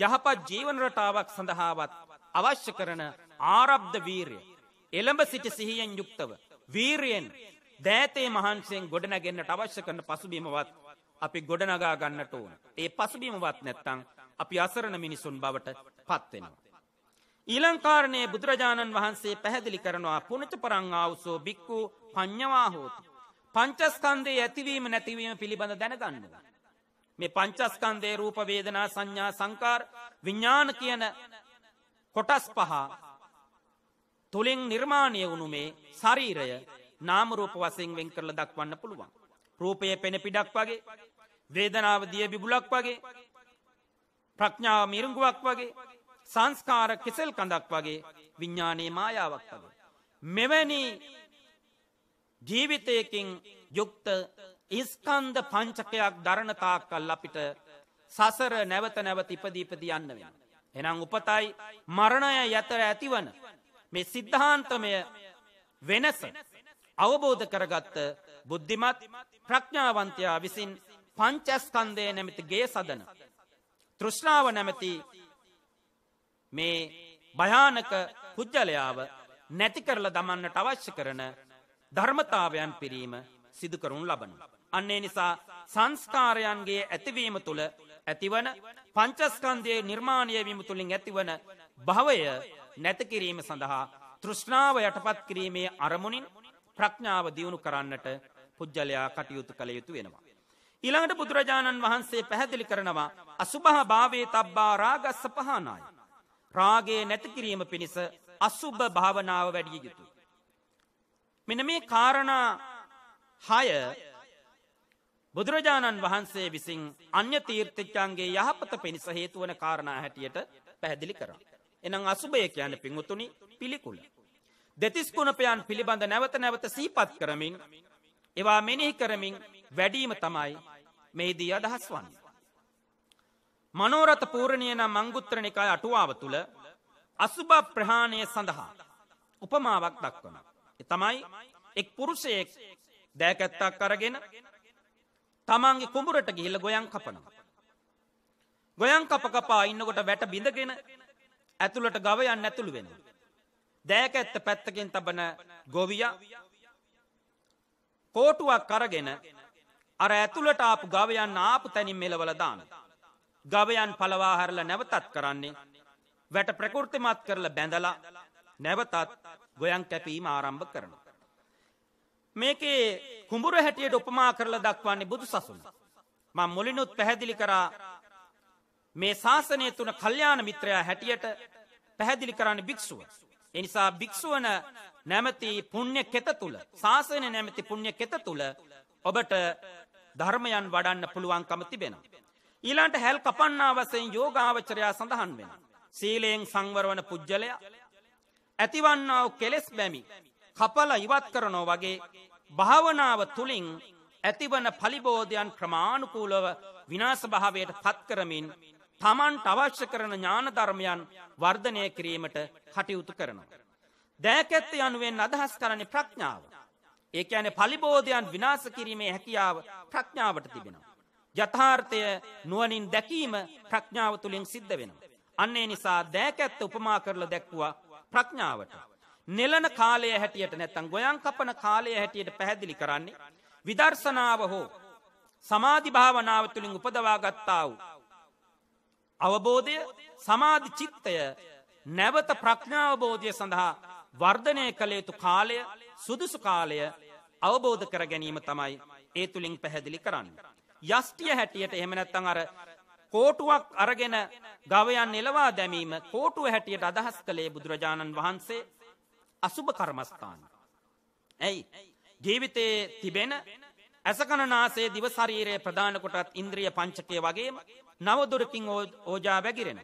යහපත් ජීවන රටාවක් සඳහාවත් අවශ්‍ය කරන ආරබ්ධ වීරය. එළඹ සිට සිහියෙන් යුක්තව. වීරයෙන් දෑතේ මහන්සයෙන් ගොඩනැගෙන්න්නට අවශ්‍ය කරන පසුබිමවත් අපි ගොඩනගා ගන්නට ඕන. ඒ පසුබිමවත් නැත්තං අපි අසරණ මිනිසුන් බවට පත්වෙනවා. ඊලංකාරණයේ බුදුරජාණන් වහන්සේ පැහැදිලි කරනවා පුනච පරං ආවුසෝ බික්කු පඤ්ඤවා හෝති. පංචස්කන්ධයේ ඇතිවීම නැතිවීම පිළිබඳ දැනගන්නවා. මේ පංචස්කන්ධයේ රූප වේදනා සංඥා සංකාර විඥාන කියන කොටස් පහ තුලින් නිර්මාණය වුණු මේ ශරීරය නාම රූප වශයෙන් වෙන් කරලා දක්වන්න පුළුවන්. රූපය පෙන පිටක් වගේ, වේදනාව දිය බිබුලක් වගේ, ප්‍රඥාව මිරිඟුවක් වගේ සංස්කාර කෙසෙල් කඳක් වගේ විඤ්ඥානයේ මායාවක් වගේ. මෙවැනි ජීවිතයකින් යුක්ත ඉස්කන්ද පංචකයක් දරණතාක් කල් අපිට සසර නැවත නැවත ඉපදීපදී යන්න වෙන. එනම් උපතයි මරණය යතර ඇතිවන මේ සිද්ධාන්තමය වෙනස අවබෝධ කරගත්ත බුද්ධිමත් ප්‍රඥාවන්තයා විසින් පංචස්කන්දය නැමිති ගේ සදන. තෘෂ්ණාව නැමැති මේ භයානක පුද්ජලයාව නැති කරල දමන්නට අවශ්‍ය කරන ධර්මතාවයන් පිරීම සිදුකරුන් ලබන. අන්නේ නිසා සංස්කාරයන්ගේ ඇතිවීම තුළ ඇතිවන පංචස්කන්දයේ නිර්මාණයවීම තුළින් ඇතිවන භවය නැතකිරීම සඳහා තෘෂ්ණාව යටපත් කිරීමේ අරමුණින් ප්‍රඥාව දියුණු කරන්නට පුද්ජලයා කටයුතු කළ යුතු වෙනවා. ඊළඟට බුදුරජාණන් වහන්සේ පැහැදිලි කරනවා අසුභහ භාවේ තබ්බා රාගස්ස පහනායි. රාගේ නැතිකිරීම පිණිස අස්සුභ භාවනාව වැඩිය යුතු. මෙන මේ කාරණා හය බුදුරජාණන් වහන්සේ විසින් අන්‍ය තීර්ථච්චන්ගේ යහපත පිණිස හේතුවන කාරණා හැටියට පැහැදිලි කරා. එනම් අසුභය කියන පිංහුතුනි පිළිකුල. දෙතිස්කුණපයන් පිළිබඳ නැවත නැවත සීපත් කරමින් ඒවා මෙනෙහි කරමින් වැඩීම තමයි මේදී අදහස් වන්නේ. මනෝරත පූරණිය නම් මංගුත්‍ර නිකාය අටුවාව තුළ අසුභ ප්‍රහාණය සඳහා උපමාවක් දක්වන. තමයි එක් පුරුෂයෙක් දෑකැත්තක් කරගෙන තමන්ගේ කුඹුරට ගිහිල්ල ගොයන් කපනවා. ගොයන් කපකපා ඉන්නකොට වැට බිඳගෙන ඇතුළට ගවයන් ඇතුළු වෙන. දෑක ඇත්ත පැත්තකින් තබන ගොවිය කෝටුවක් කරගෙන අර ඇතුළට ආපු ගවයන් ආපු තැනින් මෙලවලදාන. ගවයන් පලවාහරල නැවතත් කරන්නේ වැට ප්‍රකෘතිමත් කරල බැඳලා නැවතත් ගොයන් කැපීම ආරම්භ කරනු. මේකේ කුඹුර හැටියට උපමා කරල දක්වන්නේ බුදු සසුන. මං මුලිනුත් පැහැදිලි කරා මේ ශාසනය තුන කල්්‍යාන මිත්‍රයා හැටියට පැහැදිලි කරන්න භික්ෂුව. එනිසා භික්‍ෂුවන නැමති පුුණ්්‍ය කෙත තුළ ශාසනය නැමති පුුණ්්‍ය කෙත තුළ ඔබට ධර්මයන් වඩන්න පුළුවන්කම තිබෙනවා. ඊලාන්ට හැල් කපන්නා වසයෙන් යෝගාවචරයා සඳහන් වෙන. සීලයෙන් සංවරවන පුද්ගලයා. ඇතිවන්නාව කෙලෙස් බැමි කපල ඉවත් කරනෝ වගේ භාවනාව තුළින් ඇතිවන පලිබෝධයන් ක්‍රමාණුකූලව විනාසභාවයට පත්කරමින් තමන්ට අවශ්‍ය කරන ඥානධර්මයන් වර්ධනය කිරීමට කටයුතු කරනවා. දෑකැත්ත යනුවෙන් අදහස් කරන ප්‍රඥාව. ඒක ඇන පලිබෝධයන් විනාස කිරීමේ හැකියාව ප්‍රඥාවට තිබෙනවා. යථාර්ථය නුවනින් දැකීම ප්‍රඥාව තුළින් සිද්ධ වෙන. අන්නේ නිසා දෑකැත්ත උපමා කරල දැක්වා ප්‍රඥාවට. නෙලන කාලය හැටියට නැත්තන් ගොයන් කපන කාලය හැටියට පැහැදිලි කරන්නේ. විදර්ශනාව හෝ සමාධි භාවනාව තුළින් උපදවා ගත්තා වූ. අවබෝධය සමාධි චිත්තය නැවත ප්‍රඥාවබෝධය සඳහා වර්ධනය කළ යුතු කාලය සුදුසු කාලය අවබෝධ කර ගැනීම තමයි ඒ තුළින් පැහැදිලි කරන්න. යස්ටිය හැටියට එහෙම නැත්තං අර කෝටුවක් අරගෙන ගවයන් එලවා දැමීම කෝටුව හැටියට අදහස් කළේ බුදුරජාණන් වහන්සේ අසුභ කර්මස්ථාන. ඇයි ජීවිතයේ තිබෙන ඇසකණනාසේ දිවශරීරය ප්‍රධානකොටත් ඉන්ද්‍රිය පංචකය වගේම නවදුරකින් ඕජා වැගිරෙන.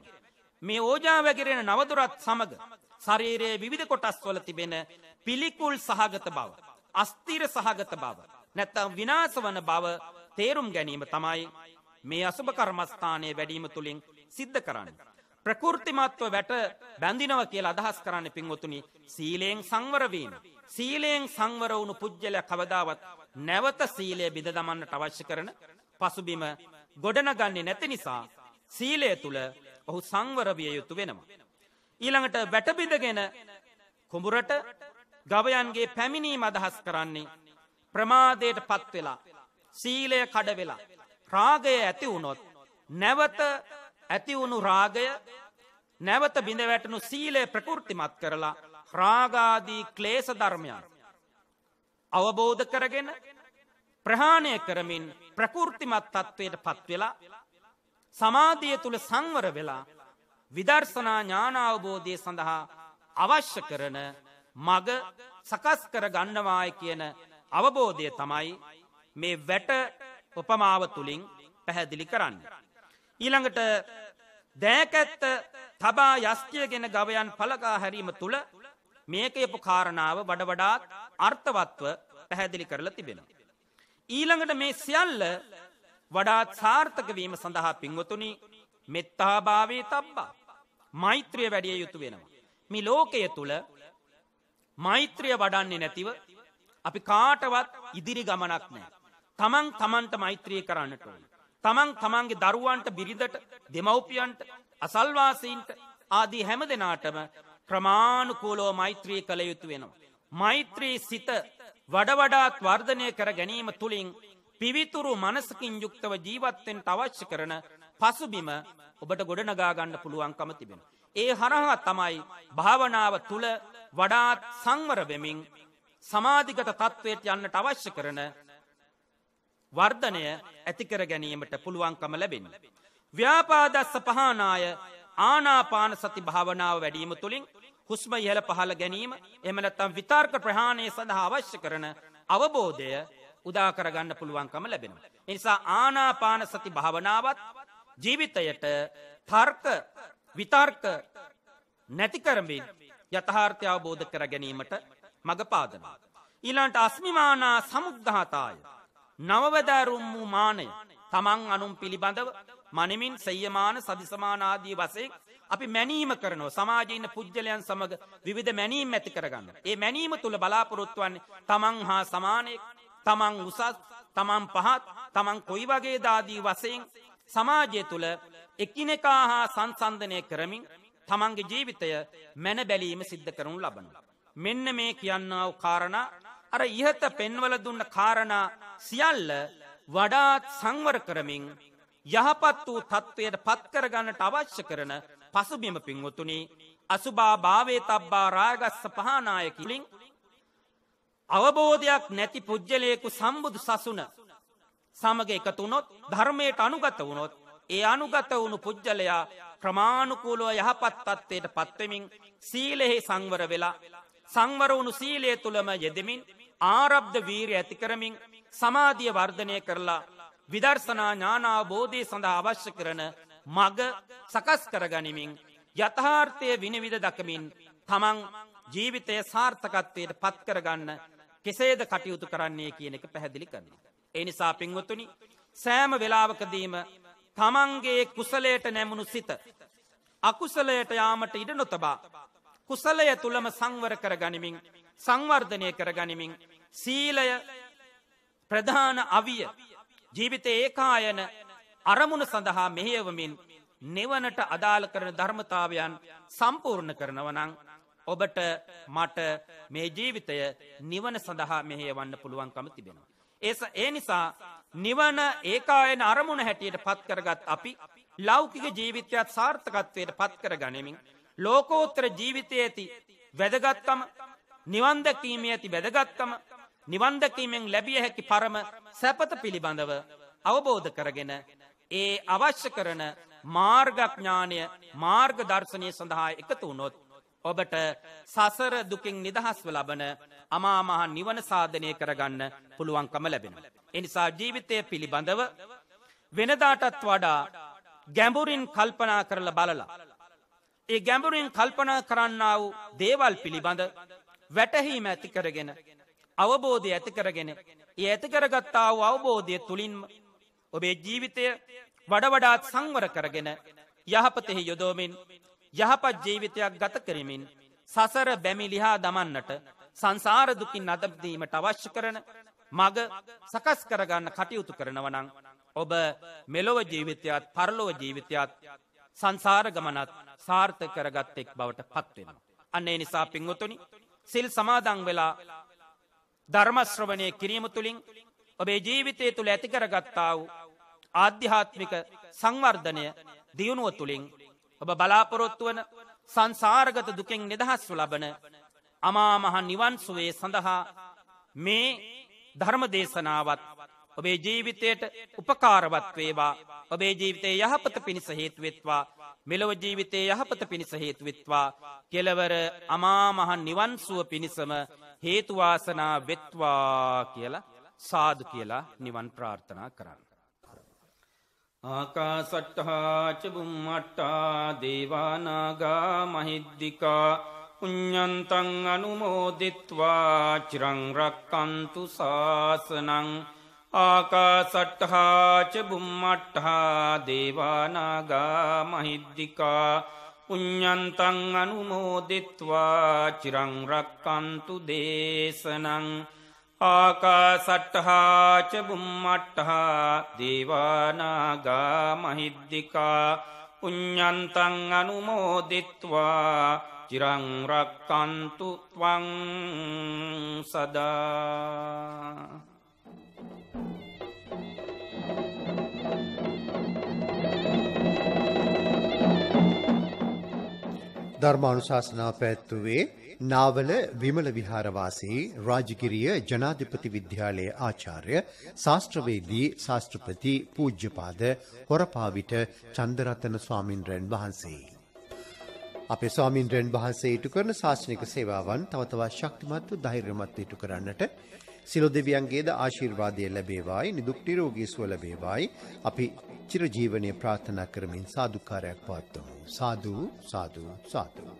මේ ඕජා වැගිරෙන නවදුරත් සමඟ ශරීරයේ විවිධ කොටස් වල තිබෙන පිළිකුල් සහගත බව. අස්තීර සහගත බව. නැත්තම් විනාස වන බව තේරුම් ගැනීම තමයි මේ අසුභ කර්මස්ථානය වැඩීම තුළින් සිද්ධ කරන්න. ප්‍රකෘතිමත්ව වැට බැඳිනව කියලා අදහස් කරන්න පින්වතුනි සීලයෙන් සංවරවීම. සීලයෙන් සංවර වුණු පුද්ගලය කවදාවත් නැවත සීලය බිඳ දමන්නට අවශ්‍ය කරන පසුබිම ගොඩනගන්නේ නැති නිසා සීලය තුළ ඔහු සංවරවිය යුතු වෙනවා. ඊළඟට වැටබිඳගෙන කුඹුරට ගවයන්ගේ පැමිණීම අදහස් කරන්නේ ප්‍රමාදයට පත්වෙලා සීලය කඩවෙලා. රාගය ඇති වුණොත් නැවත ඇතිවුණු රාගය නැවත බිඳවැටනු සීලය ප්‍රකෘතිමත් කරලා රාගාදී ක්ලේස ධර්මයන්. අවබෝධ කරගෙන ප්‍රහාණය කරමින් ප්‍රකෘතිමත් තත්ත්වයට පත්වෙලා සමාධිය තුළ සංවර වෙලා විදර්ශනා ඥානාවබෝධය සඳහා අවශ්‍ය කරන මග සකස් කර ගන්නවාය කියන අවබෝධය තමයි මේ වැට උපමාව තුළින් පැහැදිලි කරන්න. ඊළඟට දෑකැත්ත තබා යස්තිය ගෙන ගවයන් පලකා හැරීම තුළ මේකයපු කාරණාව වඩවඩාත් අර්ථවත්ව පැහැදිලි කරලා තිබෙන. ඊළඟට මේ සියල්ල වඩාත් සාර්ථකවීම සඳහා පින්වතුනි මෙත්තාභාවේ තබ්බා මෛත්‍රිය වැඩිය යුතු වෙනවා. මේ ලෝකය තුළ මෛත්‍රිය වඩන්නේ නැතිව අපි කාටවත් ඉදිරි ගමනක් නෑ. තමන් තමන්ට මෛත්‍රී කරන්නට ඕන. තමන් තමන්ගේ දරුවන්ට බිරිඳට දෙමව්පියන්ට අසල්වාසීන්ට ආදී හැම දෙනාටම ක්‍රමාණුකූලෝ මෛත්‍රී කළ යුතු වෙනවා. මෛත්‍රී සිත වඩවඩාත් වර්ධනය කර ගැනීම තුළින් පිවිතුරු මනසකින් යුක්තව ජීවත්තෙන් අවශ්‍ය කරන පසුබිම ඔබට ගොඩනගා ගන්න පුළුවන්කම තිබෙන. ඒ හරහා තමයි භාවනාව තුළ වඩාත් සංවර වෙමින් සමාධිගත තත්ත්වයට යන්නට අවශ්‍ය කරන වර්ධනය ඇතිකර ගැනීමට පුළුවන්කම ලැබෙන. ව්‍යාපාදස්ස පහනාය ආනාපාන සති භාවනාව වැඩීම තුළින් හුස්ම ඉහල පහළ ගැනීම එමනත්තම් විතාර්ක ප්‍රහාණය සඳහා අවශ්‍ය කරන අවබෝධය උදාකරගන්න පුළුවන්කම ලැබෙන. නිසා ආනාපාන සති භාවනාවත් ජීවිතයට තර්ක විතර්ක නැතිකරමින් යථහාර්ථය අවබෝධ කර ගැනීමට මඟ පාදනවා. ඊළන්ට අස්මිමානා සමුද්ධාතාය. නවවදරුම් වූ මානය තමන් අනුම් පිළිබඳව මනමින් සයමාන සදිසමානාදී වසයෙක් අපි මැනීම කරනව සමාජයන පුද්ගලයන් සමඟ විධ මැනීම් ඇති කරගන්න. ඒ මැනීම තුළ බලාපොරොත්තුවන්නේ තමන් හා සමානයෙක් තමන් උසත් තමන් පහත් තමන් කොයි වගේ දාදී වසයෙන් සමාජය තුළ එකිනෙකා හා සංසන්ධනය කරමින් තමන්ගේ ජීවිතය මැන බැලීම සිද්ධ කරනු ලබන. මෙන්න මේ කියන්නාව කාරණ අර ඉහත පෙන්වල දුන්න කාරණා සියල්ල වඩාත් සංවර කරමින් යහපත් වූ තත්ත්වයට පත්කරගන්නට අවශ්‍ය කරන පසුබිම පින්වතුනි අසුභා භාවේ තබ්බා රාගස්ස පහනායකිලින් අවබෝධයක් නැති පුද්ගලයෙකු සම්බුදු සසුන සමග එකතුනොත් ධර්මයට අනුගත වුණොත් ඒ අනුගත වුණු පුද්ගලයා ක්‍රමාණුකූලුව යහපත් තත්ත්වයට පත්වමින් සීලෙහි සංවර වෙලා සංවර වුණු සීලය තුළම යෙදමින් ආරබ්ධ වීරය ඇති කරමින් සමාධිය වර්ධනය කරලා විදර්ශනා ඥානාබෝධය සඳහා අවශ්‍ය කරන මග සකස් කරගනිමින් යථාර්ථය විනිවිධ දකමින් තමන් ජීවිතය සාර්ථකත්වයට පත්කරගන්න කෙසේද කටයුතු කරන්නේ කියන එක පැහැදිලි කරන්න. එනිසා පින්වතුනි සෑම වෙලාවකදීම තමන්ගේ කුසලයට නැමුණු සිත. අකුසලයට යාමට ඉඩ නොතබා. කුසලය තුළම සංවර කර ගනිමින් සංවර්ධනය කරගනිමින් සීලය ප්‍රධාන අවිය ජීවිත ඒකායන අරමුණ සඳහා මෙහෙයවමින් නිවනට අදාළ කරන ධර්මතාවයන් සම්පූර්ණ කරනවනං ඔබට මට මේ ජීවිතය නිවන සඳහා මෙහෙයවන්න පුළුවන්කම තිබෙනවා. ඒස ඒ නිසා නිවන ඒකායන අරමුණ හැටියට පත්කරගත් අපි ලෞකික ජීවිතයත් සාර්ථකත්වයට පත්කර ගනිමින් ලෝකෝත්‍ර ජීවිතය ඇති වැදගත්කම නිවන් දැකීමේ ඇති වැදගත්කම නිවන් දැකීමෙන් ලැබිය හැකි පරම සැපත පිළිබඳව අවබෝධ කරගෙන ඒ අවශ්‍ය කරන මාර්ගඥානය මාර්ග දර්ශනය සඳහා එකතු වුණොත් ඔබට සසර දුකින් නිදහස්ව ලබන අමාමහ නිවන සාධනය කරගන්න පුළුවන්කම ලැබෙන. එනිසා ජීවිතය පිළිබඳව වෙනදාටත් වඩා ගැඹුරින් කල්පනා කරල බලලා. ඒ ගැඹුරින් කල්පනා කරන්නා වූ දේවල් පිළිබඳ වැටහීම ඇති කරගෙන අවබෝධය ඇති කරගෙන ඒ ඇති කරගත්තාව අවබෝධය තුළින්ම ඔබේ ජීවිතය වඩවඩාත් සංවර කරගෙන යහපතෙහි යොදෝමින් යහපත් ජීවිතයක් ගත කරමින් සසර බැමි ලිහා දමන්නට සංසාරදුකින් අදබදීමට අවශ්‍ය කරන මග සකස් කරගන්න කටයුතු කරනවනං ඔබ මෙලොව ජීවිතයත් පරලොව ජීවිතයත් සංසාර ගමනත් සාර්ථ කරගත්තෙක් බවට පත්වෙන. අන්නේ නිසා පින්වතුනි සිල් සමාදං වෙලා ධර්මශ්‍රවණය කිරීම තුළින් ඔබේ ජීවිතය තුළ ඇතිකරගත්තාව ආධ්‍යාත්මික සංවර්ධනය දියුණුව තුළින් ඔබ බලාපොරොත්තුවන සංසාර්ගත දුකෙන් නිදහස්ව ලබන අමාමහා නිවන්සුවේ සඳහා මේ ධර්ම දේශනාවත් ඔබේ ජීවිතයට උපකාරවත් වේවා ඔබේ ජීවිතයේ යහපත පිණිස හේතුවෙත්වා මෙලොව ජීවිතයේ යහපත පිණිස හේතුවෙත්වා කෙලවර අමාමහන් නිවන්සුව පිණිසම හේතුවාසනා වෙත්වා කියලා සාදු කියලා නිවන් ප්‍රාර්ථනා කරන්න. ආකාසට්ටහාචබුම් අට්ටා දේවානාගා මහිද්දිිකා උඥ්ඥන්තං අනුමෝදිත්වා චිරංරක්කන්තු ශාසනං ආකාසට්ටහාච බුම්මට්ටහා දේවානාගා මහිද්දිිකා පුඤ්ඥන්තං අනුමෝදිත්වා චිරංරක්කන්තු දේශනං ආකාසට්ටහාච බුම්මට්ටහා දේවානාගා මහිද්දිිකා පුඤ්ඥන්තං අනුමෝදිත්වා චිරංරක්කන්තු වං සදා ධර්මානුශාසනාව පැවැත්වුවේ නාවල විමල විහාරවාසී රාජගිරිය ජනාධිපති විද්‍යාලයේ ආචාර්ය ශාස්ත්‍රවේදී ශාස්ත්‍රපති පූජ්‍යපාද හොරපාවිට චන්දරතන ස්වාමින්ද්‍රයන් වහන්සේ. අපේ ස්වාමින්ද්‍රයන් වහන්සේ ඉටු කරන ශාස්ත්‍රික සේවාවන් තව තවත් ශක්තිමත්ව ධෛර්යමත්ව ඉටු කරන්නට සිළු දෙවියන්ගේද ආශිර්වාදය ලැබේවායි නිදුක් නිරෝගී සුව ලැබේවායි අපි චිරජීවනයේ ප්‍රාර්ථනා කරමින් සාදුකාරයක් පවත්වමු සාදු සාදු සාදු